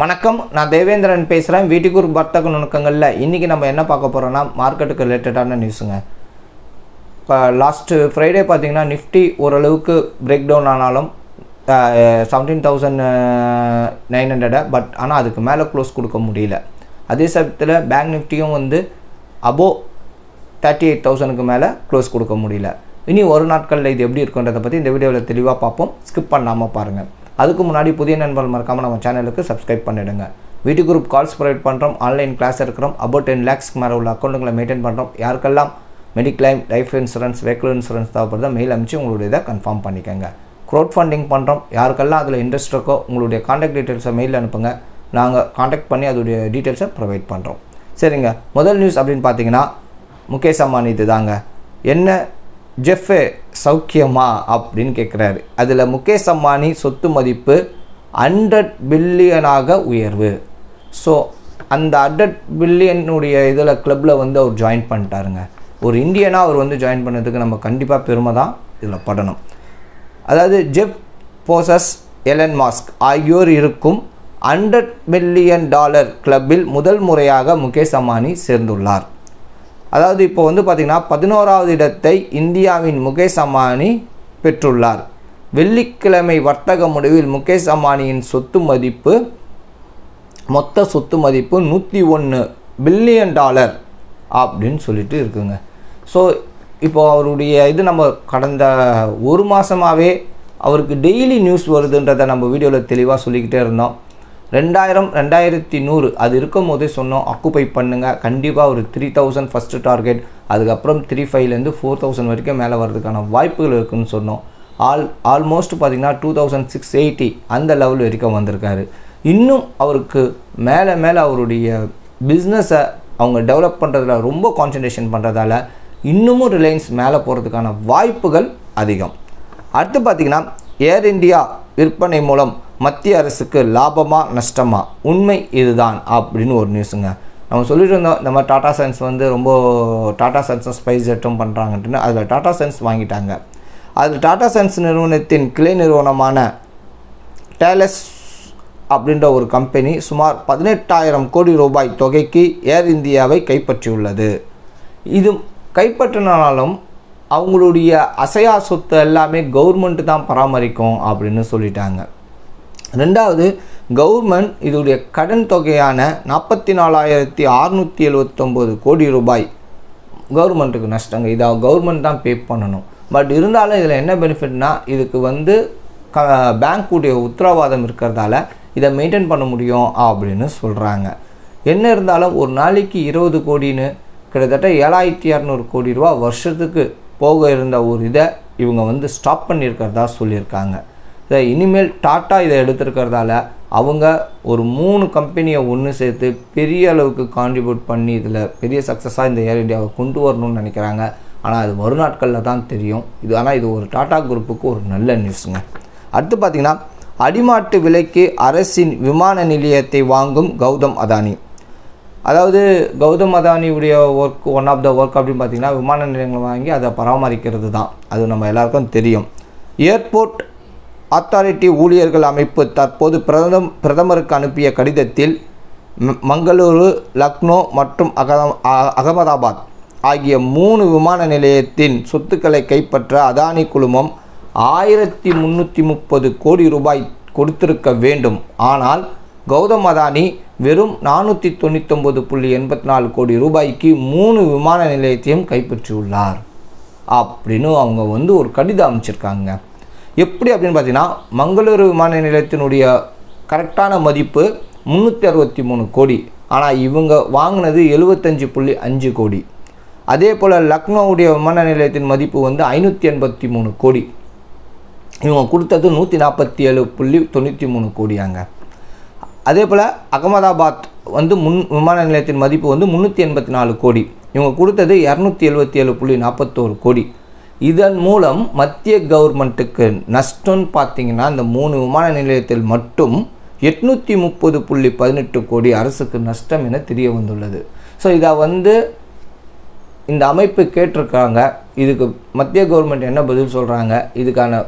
வணக்கம் நான் தேவேந்திரன் பேசுகிறேன் வீட்டுக்கு ஒரு வர்த்தக நுணுக்கங்களில் இன்றைக்கி நம்ம என்ன பார்க்க போகிறோன்னா மார்க்கெட்டுக்கு ரிலேட்டடான நியூஸுங்க இப்போ லாஸ்ட்டு ஃப்ரைடே பார்த்திங்கன்னா நிஃப்டி ஓரளவுக்கு பிரேக் டவுன் ஆனாலும் செவன்டீன் தௌசண்ட் நைன் ஹண்ட்ரடை பட் ஆனால் அதுக்கு மேலே க்ளோஸ் கொடுக்க முடியல அதே சமயத்தில் பேங்க் நிஃப்டியும் வந்து அபோவ் தேர்ட்டி எயிட் தௌசண்ட்க்கு மேலே க்ளோஸ் கொடுக்க முடியல இனி ஒரு நாட்களில் இது எப்படி இருக்குன்றதை பற்றி இந்த வீடியோவில் தெளிவாக பார்ப்போம் ஸ்கிப் பண்ணாமல் பாருங்கள் அதுக்கு முன்னாடி புதிய நண்பர்கள் மறக்காமல் நம்ம சேனலுக்கு சப்ஸ்கிரைப் பண்ணிவிடுங்க வீட்டு குரூப் கால்ஸ் ப்ரொவைட் பண்ணுறோம் ஆன்லைன் கிளாஸ் இருக்கிறோம் அபவுட் டென் லேக்ஸ்க்கு மேலே உள்ள அக்கௌண்ட்டுங்களை மெயின்டைன் பண்ணுறோம் யாருக்கெல்லாம் mediclaim life insurance vehicle insurance தேவைப்படுதா மெயில் அனுப்பிச்சு உங்களுடைய இதை கன்ஃபார்ம் பண்ணிக்கோங்க க்ரௌட் ஃபண்டிங் பண்ணுறோம் யாருக்கெல்லாம் அதில் இன்ட்ரெஸ்ட் இருக்கோ உங்களுடைய காண்டாக்ட் டீட்டெயில்ஸை மெயில் அனுப்புங்க நாங்கள் காண்டாக்ட் பண்ணி அதோடைய டீட்டெயில்ஸை ப்ரொவைட் பண்ணுறோம் சரிங்க முதல் நியூஸ் அப்படின்னு பார்த்தீங்கன்னா முகேஷ் அம்பானி இது தாங்க என்ன ஜெஃபு சௌக்கியமா அப்படின்னு கேட்குறாரு அதில் முகேஷ் அம்பானி சொத்து மதிப்பு ஹண்ட்ரட் பில்லியனாக உயர்வு ஸோ அந்த ஹண்ட்ரட் பில்லியனுடைய இதில் கிளப்பில் வந்து அவர் ஜாயின் பண்ணிட்டாருங்க ஒரு இந்தியனாக அவர் வந்து ஜாயின் பண்ணதுக்கு நம்ம கண்டிப்பாக பெருமை தான் இதில் படணும் அதாவது ஜெப் போசஸ் எலன் மாஸ்க் ஆகியோர் இருக்கும் ஹண்ட்ரட் மில்லியன் டாலர் கிளப்பில் முதல் முறையாக முகேஷ் அம்பானி சேர்ந்துள்ளார் அதாவது இப்போ வந்து பார்த்திங்கன்னா பதினோராவது இடத்தை இந்தியாவின் முகேஷ் அம்பானி பெற்றுள்ளார் வெள்ளிக்கிழமை வர்த்தக முடிவில் முகேஷ் அம்பானியின் சொத்து மதிப்பு மொத்த சொத்து மதிப்பு நூற்றி ஒன்று பில்லியன் டாலர் அப்படின்னு சொல்லிட்டு இருக்குங்க ஸோ இப்போ அவருடைய இது நம்ம கடந்த ஒரு மாதமாகவே அவருக்கு டெய்லி நியூஸ் வருதுன்றதை நம்ம வீடியோவில் தெளிவாக சொல்லிக்கிட்டே இருந்தோம் ரெண்டாயிரம் ரெண்டாயிரத்தி நூறு அது இருக்கும் போதே சொன்னோம் அக்குப்பை பண்ணுங்கள் கண்டிப்பாக ஒரு த்ரீ தௌசண்ட் ஃபஸ்ட்டு டார்கெட் அதுக்கப்புறம் த்ரீ ஃபைவ்லேருந்து ஃபோர் தௌசண்ட் வரைக்கும் மேலே வர்றதுக்கான வாய்ப்புகள் இருக்குதுன்னு சொன்னோம் ஆல் ஆல்மோஸ்ட் பார்த்திங்கன்னா டூ தௌசண்ட் சிக்ஸ் எயிட்டி அந்த லெவல் வரைக்கும் வந்திருக்காரு இன்னும் அவருக்கு மேலே மேலே அவருடைய பிஸ்னஸை அவங்க டெவலப் பண்ணுறதுல ரொம்ப கான்சன்ட்ரேஷன் பண்ணுறதால இன்னமும் ரிலையன்ஸ் மேலே போகிறதுக்கான வாய்ப்புகள் அதிகம் அடுத்து பார்த்திங்கன்னா ஏர் இந்தியா விற்பனை மூலம் மத்திய அரசுக்கு லாபமாக நஷ்டமாக உண்மை இதுதான் அப்படின்னு ஒரு நியூஸுங்க நம்ம சொல்லிட்டு இருந்தோம் இந்த மாதிரி டாடா சன்ஸ் வந்து ரொம்ப டாடா சன்ஸும் ஸ்பைஸ் ஜெட்டும் பண்ணுறாங்கன்ட்டுன்னு அதில் டாடா சன்ஸ் வாங்கிட்டாங்க அதில் டாடா சன்ஸ் நிறுவனத்தின் கிளை நிறுவனமான டேலஸ் அப்படின்ற ஒரு கம்பெனி சுமார் பதினெட்டாயிரம் கோடி ரூபாய் தொகைக்கு ஏர் இந்தியாவை கைப்பற்றியுள்ளது இது கைப்பற்றினாலும் அவங்களுடைய அசையா சொத்து எல்லாமே கவர்மெண்ட்டு தான் பராமரிக்கும் அப்படின்னு சொல்லிட்டாங்க ரெண்டாவது கவர்மெண்ட் இதோடைய கடன் தொகையான நாற்பத்தி நாலாயிரத்தி அறுநூற்றி எழுபத்தொம்போது கோடி ரூபாய் கவர்மெண்ட்டுக்கு நஷ்டங்க இதை கவர்மெண்ட் தான் பே பண்ணணும் பட் இருந்தாலும் இதில் என்ன பெனிஃபிட்னா இதுக்கு வந்து க பேங்க்குடைய உத்தரவாதம் இருக்கிறதால இதை மெயின்டைன் பண்ண முடியும் அப்படின்னு சொல்கிறாங்க என்ன இருந்தாலும் ஒரு நாளைக்கு இருபது கோடின்னு கிட்டத்தட்ட ஏழாயிரத்தி இரநூறு கோடி ரூபா வருஷத்துக்கு போக இருந்த ஒரு இதை இவங்க வந்து ஸ்டாப் பண்ணியிருக்கிறதா சொல்லியிருக்காங்க இதை இனிமேல் டாட்டா இதை எடுத்திருக்கிறதால அவங்க ஒரு மூணு கம்பெனியை ஒன்று சேர்த்து பெரிய அளவுக்கு கான்ட்ரிபியூட் பண்ணி இதில் பெரிய சக்ஸஸாக இந்த ஏர் இண்டியாவை கொண்டு வரணும்னு நினைக்கிறாங்க ஆனால் அது மறுநாட்களில் தான் தெரியும் இது ஆனால் இது ஒரு டாடா குரூப்புக்கு ஒரு நல்ல நியூஸுங்க அடுத்து பார்த்திங்கன்னா அடிமாட்டு விலைக்கு அரசின் விமான நிலையத்தை வாங்கும் கௌதம் அதானி அதாவது கௌதம் அதானியுடைய work one of the work அப்படின்னு பார்த்திங்கன்னா விமான நிலையங்களை வாங்கி அதை பராமரிக்கிறது தான் அது நம்ம எல்லாருக்கும் தெரியும் ஏர்போர்ட் அத்தாரிட்டி ஊழியர்கள் அமைப்பு தற்போது பிரதம் பிரதமருக்கு அனுப்பிய கடிதத்தில் மங்களூரு லக்னோ மற்றும் அகமதாபாத் ஆகிய மூணு விமான நிலையத்தின் சொத்துக்களை கைப்பற்ற அதானி குழுமம் ஆயிரத்தி முந்நூற்றி முப்பது கோடி ரூபாய் கொடுத்திருக்க வேண்டும் ஆனால் கௌதம் அதானி வெறும் நானூற்றி தொண்ணூத்தொம்பது புள்ளி எண்பத்தி நாலு கோடி ரூபாய்க்கு மூணு விமான நிலையத்தையும் கைப்பற்றியுள்ளார் அப்படின்னு அவங்க வந்து ஒரு கடிதம் அமைச்சிருக்காங்க எப்படி அப்படின்னு பார்த்தீங்கன்னா மங்களூரு விமான நிலையத்தினுடைய கரெக்டான மதிப்பு முந்நூற்றி அறுபத்தி மூணு கோடி ஆனால் இவங்க வாங்கினது எழுபத்தஞ்சி புள்ளி அஞ்சு கோடி அதே போல் லக்னோவுடைய விமான நிலையத்தின் மதிப்பு வந்து ஐநூற்றி எண்பத்தி மூணு கோடி இவங்க கொடுத்தது நூற்றி நாற்பத்தி ஏழு புள்ளி தொண்ணூற்றி மூணு கோடியாங்க அதே போல் அகமதாபாத் வந்து முன் விமான நிலையத்தின் மதிப்பு வந்து முந்நூற்றி எண்பத்தி நாலு கோடி இவங்க கொடுத்தது இரநூத்தி எழுபத்தி ஏழு புள்ளி நாற்பத்தோரு கோடி இதன் மூலம் மத்திய கவர்மெண்ட்டுக்கு நஷ்டம்னு பார்த்தீங்கன்னா அந்த மூணு விமான நிலையத்தில் மட்டும் எட்நூற்றி முப்பது புள்ளி பதினெட்டு கோடி அரசுக்கு நஷ்டம் என தெரிய வந்துள்ளது ஸோ இதை வந்து இந்த அமைப்பு கேட்டிருக்காங்க இதுக்கு மத்திய கவர்மெண்ட் என்ன பதில் சொல்கிறாங்க இதுக்கான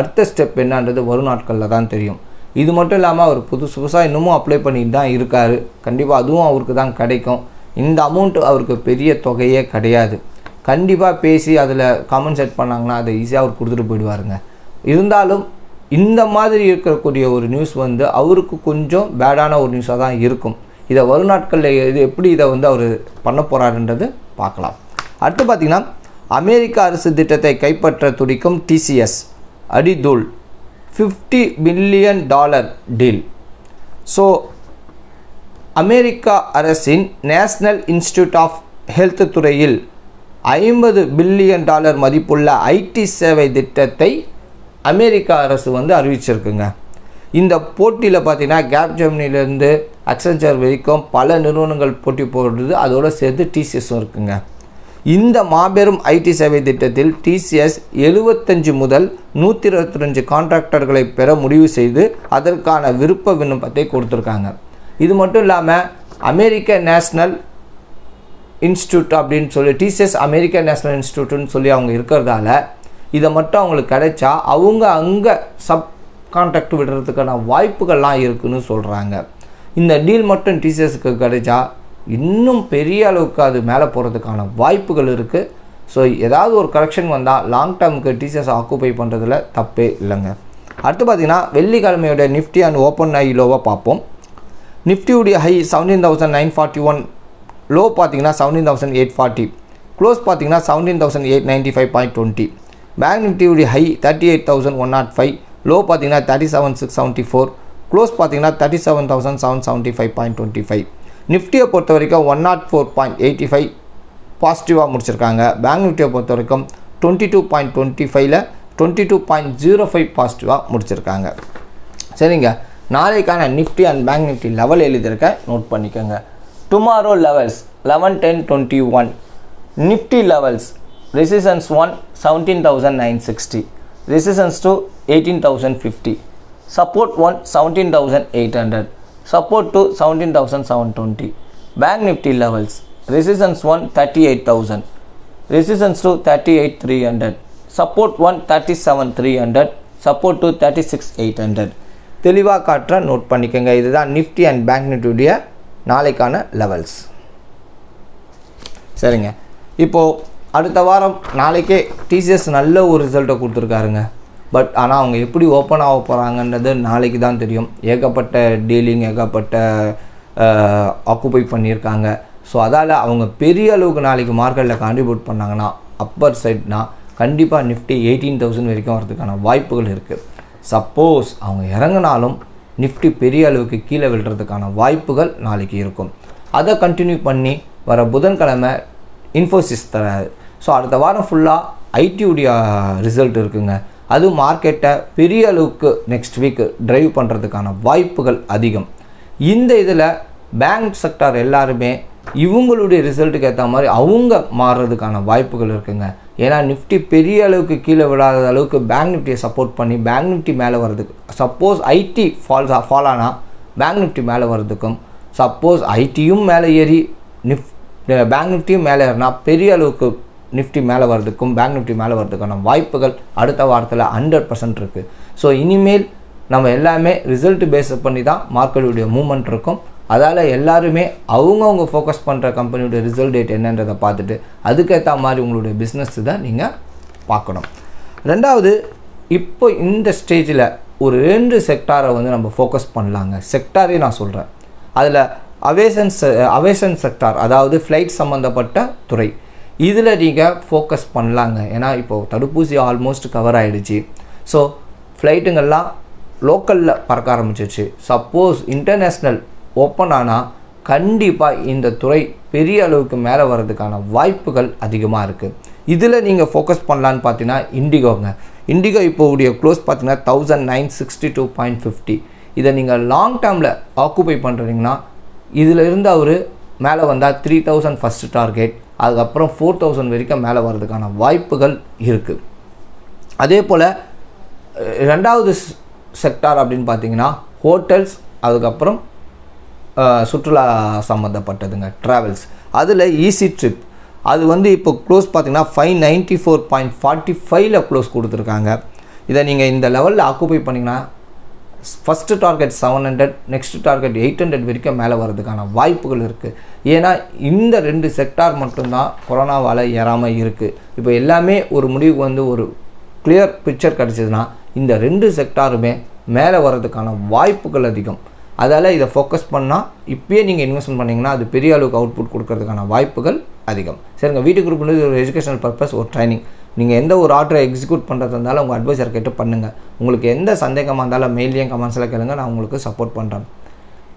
அடுத்த ஸ்டெப் என்னன்றது வரும் நாட்களில் தான் தெரியும் இது மட்டும் இல்லாமல் அவர் புது புதுசாக இன்னமும் அப்ளை பண்ணிட்டு தான் இருக்கார் கண்டிப்பாக அதுவும் அவருக்கு தான் கிடைக்கும் இந்த அமௌண்ட்டு அவருக்கு பெரிய தொகையே கிடையாது கண்டிப்பாக பேசி அதில் கமெண்ட் செட் பண்ணாங்கன்னா அதை ஈஸியாக அவர் கொடுத்துட்டு போயிடுவாருங்க இருந்தாலும் இந்த மாதிரி இருக்கக்கூடிய ஒரு நியூஸ் வந்து அவருக்கு கொஞ்சம் பேடான ஒரு நியூஸாக தான் இருக்கும் இதை வருநாட்களில் இது எப்படி இதை வந்து அவர் பண்ண போகிறாருன்றது பார்க்கலாம் அடுத்து பார்த்திங்கன்னா அமெரிக்க அரசு திட்டத்தை கைப்பற்ற துடிக்கும் டிசிஎஸ் அடிதூல் fifty billion dollar deal so America அரசின் நேஷ்னல் இன்ஸ்டியூட் ஆஃப் ஹெல்த் துறையில் ஐம்பது பில்லியன் டாலர் மதிப்புள்ள ஐடி சேவை திட்டத்தை அமெரிக்கா அரசு வந்து அறிவிச்சிருக்குங்க இந்த போட்டியில் பார்த்தீங்கன்னா கேப் ஜெமினிலேருந்து அக்சஞ்சர் வரைக்கும் பல நிறுவனங்கள் போட்டி போடுறது அதோடு சேர்த்து டிசிஎஸும் இருக்குங்க இந்த மாபெரும் ஐடி சேவை திட்டத்தில் டிசிஎஸ் எழுபத்தஞ்சு முதல் நூற்றி இருபத்தஞ்சு கான்ட்ராக்டர்களை பெற முடிவு செய்து அதற்கான விருப்ப விண்ணப்பத்தை கொடுத்துருக்காங்க இது மட்டும் இல்லாமல் அமெரிக்க நேஷ்னல் இன்ஸ்டியூட் அப்படின்னு சொல்லி டிசிஎஸ் அமெரிக்கா நேஷனல் இன்ஸ்டியூட்னு சொல்லி அவங்க இருக்கிறதால இதை மட்டும் அவங்களுக்கு கிடைச்சா அவங்க அங்கே சப் கான்ட்ராக்ட் விடுறதுக்கான வாய்ப்புகள்லாம் இருக்குதுன்னு சொல்கிறாங்க இந்த டீல் மட்டும் டிசிஎஸ்க்கு கிடைச்சா இன்னும் பெரிய அளவுக்கு அது மேலே போகிறதுக்கான வாய்ப்புகள் இருக்குது ஸோ ஏதாவது ஒரு கரெக்ஷன் வந்தால் லாங் டேர்முக்கு டிசிஎஸ் ஆக்குப்பை பண்ணுறதுல தப்பே இல்லைங்க அடுத்து பார்த்திங்கன்னா வெள்ளிக்கிழமையோட நிஃப்டி அண்ட் ஓப்பன் ஐ லோவாக பார்ப்போம் நிஃப்டியுடைய high seventeen thousand nine forty one low பார்த்தீங்கன்னா seventeen thousand eight forty close பார்த்தீங்கன்னா seventeen thousand eight ninety five point twenty bank நிஃப்டியுடைய high thirty eight thousand one nought five low பார்த்தீங்கன்னா thirty seven six seventy four close பார்த்தீங்கன்னா thirty seven thousand seven seventy five point twenty five நிஃப்டியை பொறுத்த வரைக்கும் one nought four point eighty five பாசிட்டிவாக முடிச்சிருக்காங்க bank நிஃப்டியை பொறுத்த வரைக்கும் டுவெண்ட்டி டூ பாயிண்ட் டுவெண்ட்டி ஃபைவ்ல twenty two point zero five பாசிட்டிவாக முடிச்சிருக்காங்க சரிங்க நாளைக்கான Nifty and bank Nifty level எழுதியிருக்க நோட் பண்ணிக்கோங்க tomorrow levels eleven ten twenty one Nifty levels resistance one seventeen thousand nine sixty resistance two eighteen thousand fifty support one seventeen thousand eight hundred support two seventeen thousand seven twenty bank Nifty levels resistance one thirty eight thousand resistance two thirty eight three hundred support one thirty seven three hundred support two thirty six eight hundred தெளிவாக காட்டுற note பண்ணிக்கோங்க இதுதான் Nifty and bank நிஃப்டியுடைய நாளைக்கான levels சரிங்க இப்போது அடுத்த வாரம் நாளைக்கே டிசிஎஸ் நல்ல ஒரு ரிசல்ட்டை கொடுத்துருக்காருங்க பட் ஆனால் அவங்க எப்படி ஓப்பன் ஆக போகிறாங்கன்றது நாளைக்கு தான் தெரியும் ஏகப்பட்ட டீலிங் ஏகப்பட்ட ஆக்குப்பை பண்ணியிருக்காங்க ஸோ அதால் அவங்க பெரிய அளவுக்கு நாளைக்கு மார்க்கெட்டில் கான்ட்ரிபியூட் பண்ணாங்கன்னா அப்பர் சைட்னா கண்டிப்பாக நிஃப்டி எயிட்டீன் தௌசண்ட் வரைக்கும் வரதுக்கான வாய்ப்புகள் இருக்குது சப்போஸ் அவங்க இறங்கினாலும் நிஃப்டி பெரிய அளவுக்கு கீழே விழுறதுக்கான வாய்ப்புகள் நாளைக்கு இருக்கும் அதை கண்டினியூ பண்ணி வர புதன்கிழமை இன்ஃபோசிஸ் தராது ஸோ அடுத்த வாரம் ஃபுல்லாக ஐடியுடைய ரிசல்ட் இருக்குங்க அது மார்க்கெட்டை பெரிய அளவுக்கு நெக்ஸ்ட் வீக் ட்ரைவ் பண்ணுறதுக்கான வாய்ப்புகள் அதிகம் இந்த இதில் பேங்க் செக்டார் எல்லாருமே இவங்களுடைய ரிசல்ட்டுக்கு ஏற்ற மாதிரி அவங்க மாறுறதுக்கான வாய்ப்புகள் இருக்குங்க ஏன்னா நிஃப்டி பெரிய அளவுக்கு கீழே விழாத அளவுக்கு பேங்க் நிஃப்டியை சப்போர்ட் பண்ணி பேங்க் நிஃப்டி மேலே வர்றதுக்கு சப்போஸ் ஐடி ஃபால்ஸ் ஃபால் ஆனால் பேங்க் நிஃப்டி மேலே வர்றதுக்கும் சப்போஸ் ஐடியும் மேலே ஏறி நிஃப் பேங்க் நிஃப்டியும் மேலே ஏறினா பெரிய அளவுக்கு நிஃப்டி மேலே வர்றதுக்கும் பேங்க் நிஃப்டி மேலே வர்றதுக்கான வாய்ப்புகள் அடுத்த வாரத்தில் ஹண்ட்ரட் பர்சன்ட் இருக்குது ஸோ இனிமேல் நம்ம எல்லாமே ரிசல்ட் பேஸ் பண்ணி தான் மார்க்கெட்டுடைய மூமெண்ட் இருக்கும் அதால் எல்லாருமே அவங்கவுங்க ஃபோக்கஸ் பண்ணுற கம்பெனியோட ரிசல்ட் டேட் என்னன்றதை பார்த்துட்டு அதுக்கேற்ற மாதிரி உங்களுடைய பிஸ்னஸ் தான் நீங்கள் பார்க்கணும் ரெண்டாவது இப்போ இந்த ஸ்டேஜில் ஒரு ரெண்டு செக்டாரை வந்து நம்ம ஃபோக்கஸ் பண்ணலாங்க செக்டாரே நான் சொல்கிறேன் அதில் அவேசன்ஸ் அவேசன் செக்டார் அதாவது ஃப்ளைட் சம்மந்தப்பட்ட துறை இதில் நீங்கள் ஃபோக்கஸ் பண்ணலாங்க ஏன்னா இப்போது தடுப்பூசி ஆல்மோஸ்ட் கவர் ஆகிடுச்சு ஸோ ஃப்ளைட்டுங்கள்லாம் லோக்கலில் பறக்க ஆரம்பிச்சிச்சு சப்போஸ் இன்டர்நேஷ்னல் ஓப்பன் ஆனால் கண்டிப்பாக இந்த துறை பெரிய அளவுக்கு மேலே வர்றதுக்கான வாய்ப்புகள் அதிகமாக இருக்குது இதில் நீங்கள் ஃபோக்கஸ் பண்ணலான்னு பார்த்தீங்கன்னா இண்டிகோங்க இண்டிகோ இப்போ உடைய க்ளோஸ் பார்த்தீங்கன்னா thousand nine sixty two point fifty இதை நீங்கள் லாங் டேர்மில் ஆக்குபை பண்ணுறீங்கன்னா இதில் இருந்து அவர் மேலே வந்தால் த்ரீ தௌசண்ட் ஃபஸ்ட்டு டார்கெட் அதுக்கப்புறம் ஃபோர் தௌசண்ட் வரைக்கும் மேலே வர்றதுக்கான வாய்ப்புகள் இருக்குது அதே போல் ரெண்டாவது செக்டார் அப்படின்னு பார்த்தீங்கன்னா ஹோட்டல்ஸ் அதுக்கப்புறம் சுற்றுலா சம்மந்தப்பட்டதுங்க ட்ராவல்ஸ் அதில் ஈஸி ட்ரிப் அது வந்து இப்போ க்ளோஸ் பார்த்திங்கன்னா five ninety four point forty ஃபைவ்ல க்ளோஸ் கொடுத்துருக்காங்க இதை நீங்கள் இந்த லெவலில் ஆக்குப்பை பண்ணிங்கன்னா first target seven hundred next target eight hundred வரைக்கும் மேலே வரதுக்கான வாய்ப்புகள் இருக்குது ஏன்னா இந்த ரெண்டு செக்டார் மட்டும்தான் கொரோனாவால் ஏறாமல் இருக்குது இப்போ எல்லாமே ஒரு முடிவுக்கு வந்து ஒரு கிளியர் பிக்சர் கிடச்சிதுன்னா இந்த ரெண்டு செக்டாருமே மேலே வர்றதுக்கான வாய்ப்புகள் அதிகம் அதால் இதை ஃபோக்கஸ் பண்ணால் இப்போயே நீங்கள் இன்வெஸ்ட்மெண்ட் பண்ணிங்கன்னா அது பெரிய அளவுக்கு அவுட்புட் கொடுக்கறதுக்கான வாய்ப்புகள் அதிகம் சரிங்க வீட்டு குரூப்ன்றது ஒரு எஜுகேஷனல் பர்பஸ் ஒரு ட்ரைனிங் நீங்கள் எந்த ஒரு ஆர்டரை எக்ஸிக்யூட் பண்ணுறதா இருந்தாலும் உங்கள் அட்வைசர் கேட்டு பண்ணுங்கள் உங்களுக்கு எந்த சந்தேகமாக இருந்தாலும் மெயிலையும் கமெண்ட்ஸில் கேளுங்க நான் உங்களுக்கு சப்போர்ட் பண்ணுறேன்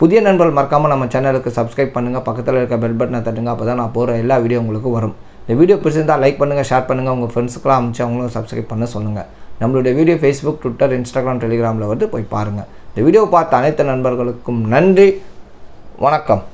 புதிய நண்பர்கள் மறக்காமல் நம்ம சேனலுக்கு சப்ஸ்கிரைப் பண்ணுங்கள் பக்கத்தில் இருக்க பெல் பட்டனை தட்டுங்க அப்போ தான் நான் போகிற எல்லா வீடியோ உங்களுக்கு வரும் இந்த வீடியோ பிடிச்சிருந்தால் லைக் பண்ணுங்கள் ஷேர் பண்ணுங்கள் உங்கள் ஃப்ரெண்ட்ஸுக்கெலாம் அனுப்பிச்சு அவங்களும் சப்ஸ்கிரைப் பண்ண சொல்லுங்கள் நம்மளுடைய வீடியோ ஃபேஸ்புக் ட்விட்டர் இன்ஸ்டாகிராம் டெலிகிராமில் வந்து போய் பாருங்கள் இந்த வீடியோ பார்த்த அனைத்து நண்பர்களுக்கும் நன்றி வணக்கம்